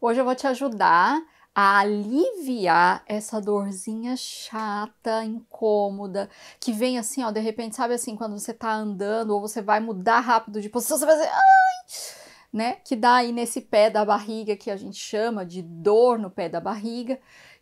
Hoje eu vou te ajudar a aliviar essa dorzinha chata, incômoda, que vem assim, ó, de repente, sabe assim, quando você tá andando ou você vai mudar rápido de posição, você vai fazer, ai, né? Que dá aí nesse pé da barriga que a gente chama de dor no pé da barriga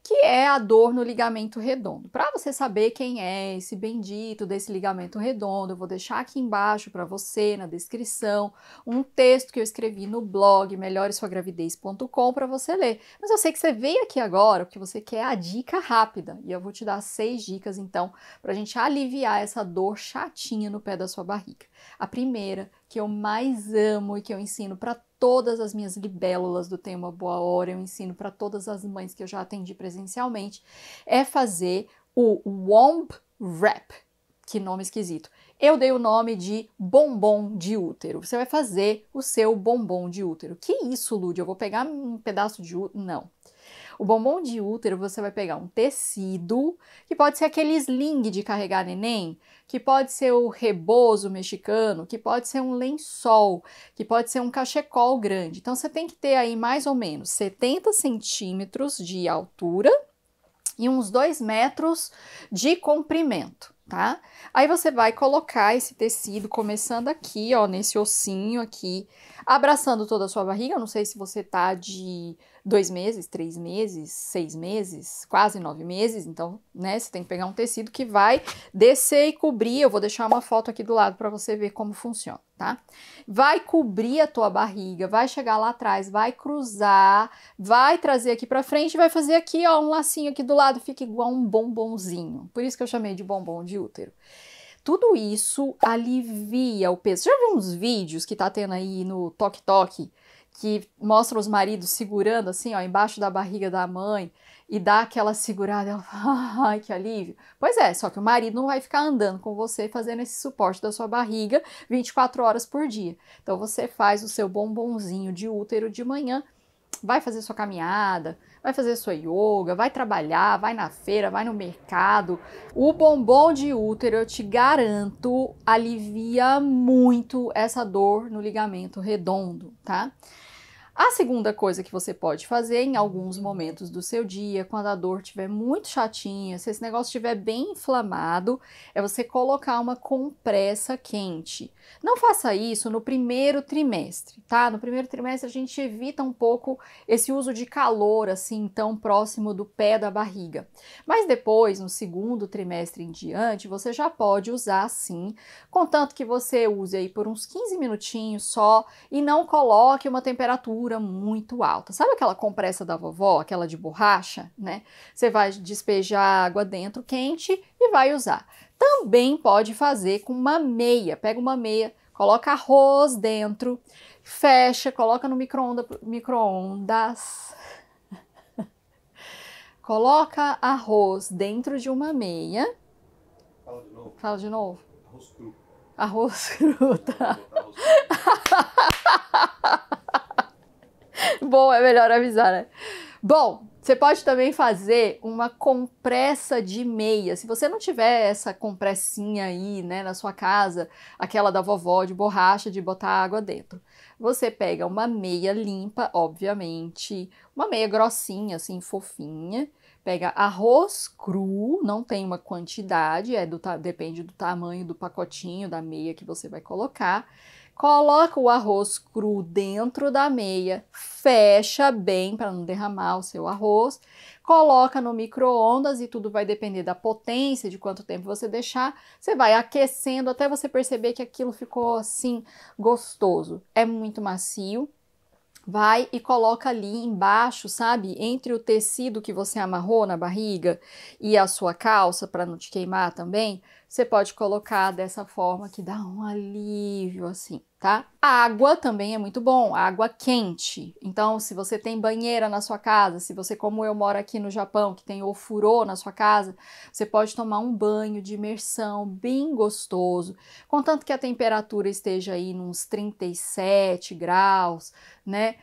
que é a dor no ligamento redondo. Para você saber quem é esse bendito desse ligamento redondo, eu vou deixar aqui embaixo para você, na descrição, um texto que eu escrevi no blog melhoresuagravidez.com para você ler. Mas eu sei que você veio aqui agora porque você quer a dica rápida e eu vou te dar seis dicas então para a gente aliviar essa dor chatinha no pé da sua barriga. A primeira, que eu mais amo e que eu ensino para todas as minhas libélulas do tema Boa Hora, eu ensino para todas as mães que eu já atendi presencialmente, é fazer o Womb Wrap. Que nome esquisito. Eu dei o nome de bombom de útero. Você vai fazer o seu bombom de útero. Que isso, Lud? Eu vou pegar um pedaço de útero? Não. O bombom de útero você vai pegar um tecido, que pode ser aquele sling de carregar neném, que pode ser o rebozo mexicano, que pode ser um lençol, que pode ser um cachecol grande. Então você tem que ter aí mais ou menos 70 centímetros de altura e uns 2 metros de comprimento tá? Aí você vai colocar esse tecido começando aqui, ó, nesse ossinho aqui, abraçando toda a sua barriga. Eu não sei se você tá de dois meses, três meses, seis meses, quase nove meses. Então, né, você tem que pegar um tecido que vai descer e cobrir. Eu vou deixar uma foto aqui do lado para você ver como funciona, tá? Vai cobrir a tua barriga, vai chegar lá atrás, vai cruzar, vai trazer aqui para frente, vai fazer aqui, ó, um lacinho aqui do lado, fica igual um bombonzinho. Por isso que eu chamei de bombom de útero tudo isso alivia o peso. Já viu uns vídeos que tá tendo aí no Tok Tok que mostra os maridos segurando assim, ó, embaixo da barriga da mãe e dá aquela segurada, ela fala, ai, que alívio. Pois é, só que o marido não vai ficar andando com você fazendo esse suporte da sua barriga 24 horas por dia. Então você faz o seu bombonzinho de útero de manhã, vai fazer sua caminhada, vai fazer sua yoga, vai trabalhar, vai na feira, vai no mercado. O bombom de útero, eu te garanto, alivia muito essa dor no ligamento redondo, tá? A segunda coisa que você pode fazer em alguns momentos do seu dia, quando a dor estiver muito chatinha, se esse negócio estiver bem inflamado, é você colocar uma compressa quente. Não faça isso no primeiro trimestre, tá? No primeiro trimestre a gente evita um pouco esse uso de calor assim tão próximo do pé da barriga. Mas depois, no segundo trimestre em diante, você já pode usar sim, contanto que você use aí por uns 15 minutinhos só e não coloque uma temperatura temperatura muito alta. Sabe aquela compressa da vovó, aquela de borracha, né? Você vai despejar água dentro quente e vai usar. Também pode fazer com uma meia. Pega uma meia, coloca arroz dentro, fecha, coloca no micro-ondas. Micro coloca arroz dentro de uma meia. Fala de novo. Fala de novo. Arroz cru. Arroz cru, tá? Bom, é melhor avisar, né? Bom, você pode também fazer uma compressa de meia. Se você não tiver essa compressinha aí, né, na sua casa, aquela da vovó de borracha de botar água dentro. Você pega uma meia limpa, obviamente, uma meia grossinha, assim, fofinha. Pega arroz cru, não tem uma quantidade, é do, depende do tamanho do pacotinho da meia que você vai colocar Coloca o arroz cru dentro da meia, fecha bem para não derramar o seu arroz, coloca no micro-ondas e tudo vai depender da potência, de quanto tempo você deixar. Você vai aquecendo até você perceber que aquilo ficou assim gostoso. É muito macio. Vai e coloca ali embaixo, sabe? Entre o tecido que você amarrou na barriga e a sua calça para não te queimar também, você pode colocar dessa forma que dá um alívio assim, tá? água também é muito bom, água quente. Então, se você tem banheira na sua casa, se você, como eu moro aqui no Japão, que tem ofurô na sua casa, você pode tomar um banho de imersão bem gostoso, contanto que a temperatura esteja aí nos 37 graus, né?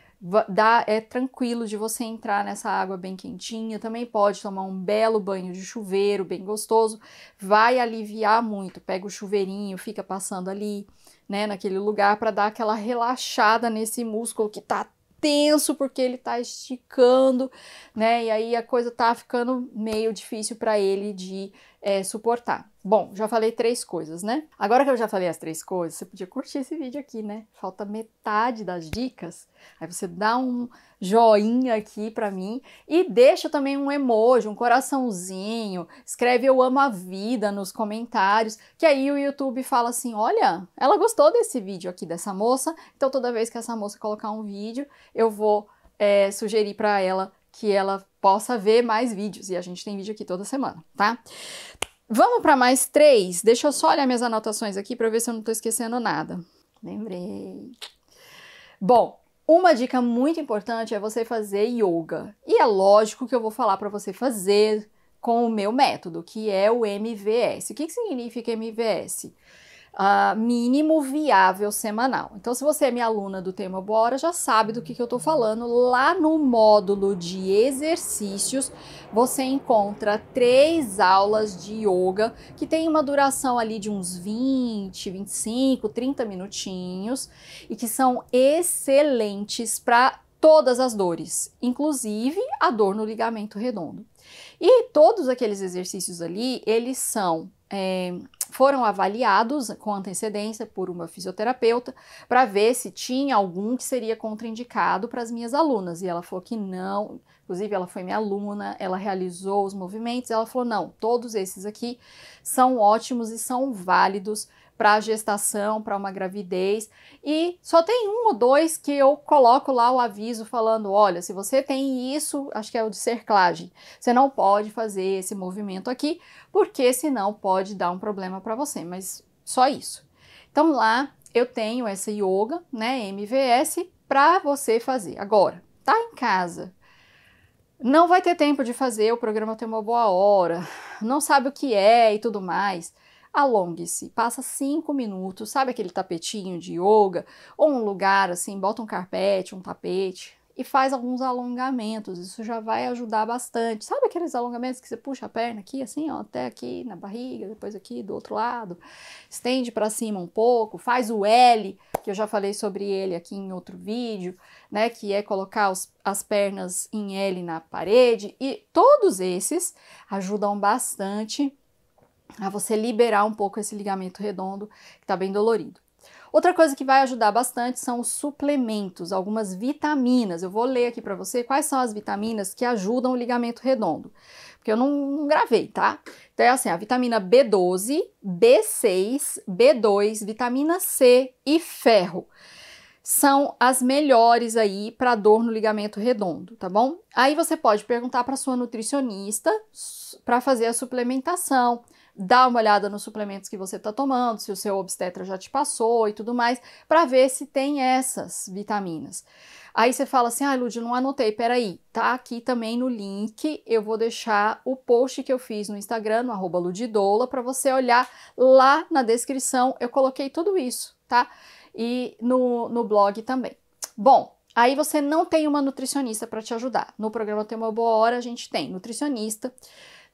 Dá, é tranquilo de você entrar nessa água bem quentinha, também pode tomar um belo banho de chuveiro, bem gostoso, vai aliviar muito. Pega o chuveirinho, fica passando ali, né, naquele lugar para dar aquela relaxada nesse músculo que tá tenso porque ele tá esticando, né? E aí a coisa tá ficando meio difícil para ele de é, suportar. Bom, já falei três coisas, né? Agora que eu já falei as três coisas, você podia curtir esse vídeo aqui, né? Falta metade das dicas. Aí você dá um joinha aqui para mim e deixa também um emoji, um coraçãozinho, escreve eu amo a vida nos comentários, que aí o YouTube fala assim: "Olha, ela gostou desse vídeo aqui dessa moça, então toda vez que essa moça colocar um vídeo, eu vou é, sugerir para ela que ela possa ver mais vídeos. E a gente tem vídeo aqui toda semana, tá? Vamos para mais três. Deixa eu só olhar minhas anotações aqui para ver se eu não estou esquecendo nada. Lembrei. Bom, uma dica muito importante é você fazer yoga. E é lógico que eu vou falar para você fazer com o meu método, que é o MVS. O que, que significa MVS? uh, mínimo viável semanal. Então, se você é minha aluna do tema Bora, já sabe do que, que eu estou falando. Lá no módulo de exercícios, você encontra três aulas de yoga que tem uma duração ali de uns 20, 25, 30 minutinhos e que são excelentes para todas as dores, inclusive a dor no ligamento redondo. E todos aqueles exercícios ali, eles são é, foram avaliados com antecedência por uma fisioterapeuta para ver se tinha algum que seria contraindicado para as minhas alunas. E ela falou que não, inclusive ela foi minha aluna, ela realizou os movimentos, ela falou: não, todos esses aqui são ótimos e são válidos para a gestação, para uma gravidez. E só tem um ou dois que eu coloco lá o aviso falando: olha, se você tem isso, acho que é o de cerclagem, você não pode fazer esse movimento aqui, porque senão pode dar um problema para você. Mas só isso. Então lá eu tenho essa yoga, né, MVS, para você fazer. Agora, tá em casa. Não vai ter tempo de fazer, o programa tem uma boa hora, não sabe o que é e tudo mais alongue-se, passa cinco minutos, sabe aquele tapetinho de yoga, ou um lugar assim, bota um carpete, um tapete, e faz alguns alongamentos. Isso já vai ajudar bastante. Sabe aqueles alongamentos que você puxa a perna aqui, assim, ó, até aqui na barriga, depois aqui do outro lado, estende para cima um pouco, faz o L, que eu já falei sobre ele aqui em outro vídeo, né, que é colocar os, as pernas em L na parede. E todos esses ajudam bastante a você liberar um pouco esse ligamento redondo que está bem dolorido. Outra coisa que vai ajudar bastante são os suplementos, algumas vitaminas. Eu vou ler aqui para você quais são as vitaminas que ajudam o ligamento redondo, porque eu não, não gravei, tá? Então é assim: a vitamina B12, B6, B2, vitamina C e ferro são as melhores aí para dor no ligamento redondo, tá bom? Aí você pode perguntar para sua nutricionista para fazer a suplementação dá uma olhada nos suplementos que você está tomando, se o seu obstetra já te passou e tudo mais, para ver se tem essas vitaminas. Aí você fala assim, ah, Lud, não anotei, peraí, tá aqui também no link, eu vou deixar o post que eu fiz no Instagram, no arroba Ludidoula, para você olhar lá na descrição, eu coloquei tudo isso, tá? E no, no blog também. Bom, Aí você não tem uma nutricionista para te ajudar. No programa Tem uma boa hora, a gente tem nutricionista,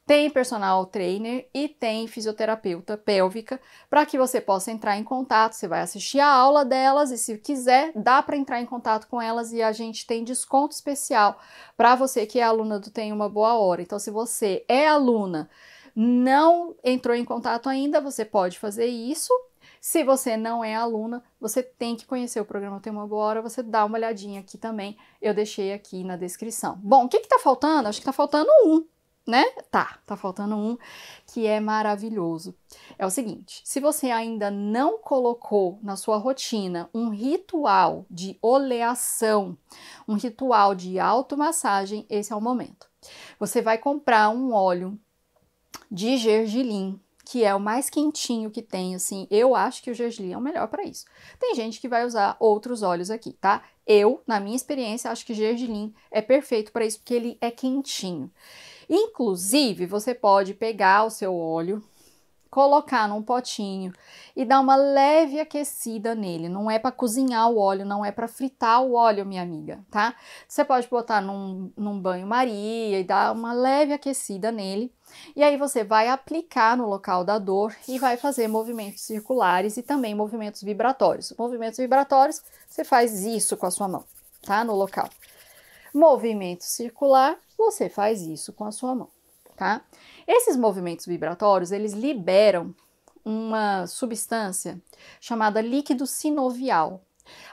tem personal trainer e tem fisioterapeuta pélvica para que você possa entrar em contato. Você vai assistir a aula delas e, se quiser, dá para entrar em contato com elas e a gente tem desconto especial para você que é aluna do Tem Uma Boa Hora. Então, se você é aluna, não entrou em contato ainda, você pode fazer isso. Se você não é aluna, você tem que conhecer o programa Tem Uma Boa Hora, você dá uma olhadinha aqui também, eu deixei aqui na descrição. Bom, o que está faltando? Acho que está faltando um, né? Tá, tá faltando um que é maravilhoso. É o seguinte: se você ainda não colocou na sua rotina um ritual de oleação, um ritual de automassagem, esse é o momento. Você vai comprar um óleo de gergelim, que é o mais quentinho que tem, assim. Eu acho que o gergelim é o melhor para isso. Tem gente que vai usar outros óleos aqui, tá? Eu, na minha experiência, acho que gergelim é perfeito para isso porque ele é quentinho. Inclusive, você pode pegar o seu óleo, colocar num potinho e dar uma leve aquecida nele. Não é para cozinhar o óleo, não é para fritar o óleo, minha amiga, tá? Você pode botar num, num banho-maria e dar uma leve aquecida nele. E aí você vai aplicar no local da dor e vai fazer movimentos circulares e também movimentos vibratórios. Movimentos vibratórios, você faz isso com a sua mão, tá? No local. Movimento circular, você faz isso com a sua mão, tá? Esses movimentos vibratórios, eles liberam uma substância chamada líquido sinovial.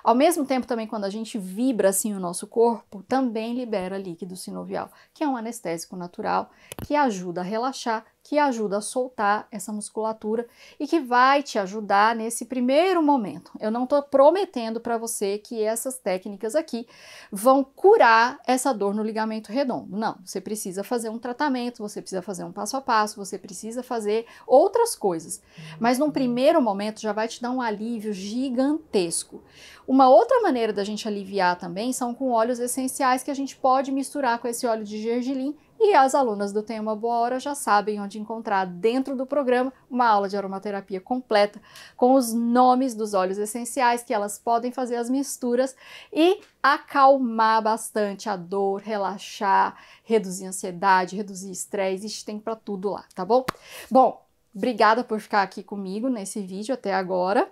Ao mesmo tempo também quando a gente vibra assim o nosso corpo, também libera líquido sinovial, que é um anestésico natural que ajuda a relaxar que ajuda a soltar essa musculatura e que vai te ajudar nesse primeiro momento. Eu não estou prometendo para você que essas técnicas aqui vão curar essa dor no ligamento redondo. Não, você precisa fazer um tratamento, você precisa fazer um passo a passo, você precisa fazer outras coisas. Mas num primeiro momento já vai te dar um alívio gigantesco. Uma outra maneira da gente aliviar também são com óleos essenciais que a gente pode misturar com esse óleo de gergelim e as alunas do Tem Uma Boa Hora já sabem onde encontrar dentro do programa uma aula de aromaterapia completa com os nomes dos óleos essenciais que elas podem fazer as misturas e acalmar bastante a dor, relaxar, reduzir a ansiedade, reduzir estresse, isso tem para tudo lá, tá bom? Bom, obrigada por ficar aqui comigo nesse vídeo até agora.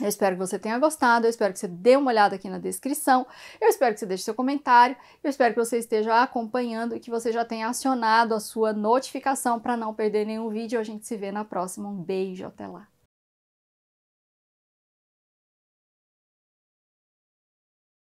Eu espero que você tenha gostado, eu espero que você dê uma olhada aqui na descrição, eu espero que você deixe seu comentário, eu espero que você esteja acompanhando e que você já tenha acionado a sua notificação para não perder nenhum vídeo. A gente se vê na próxima. Um beijo, até lá!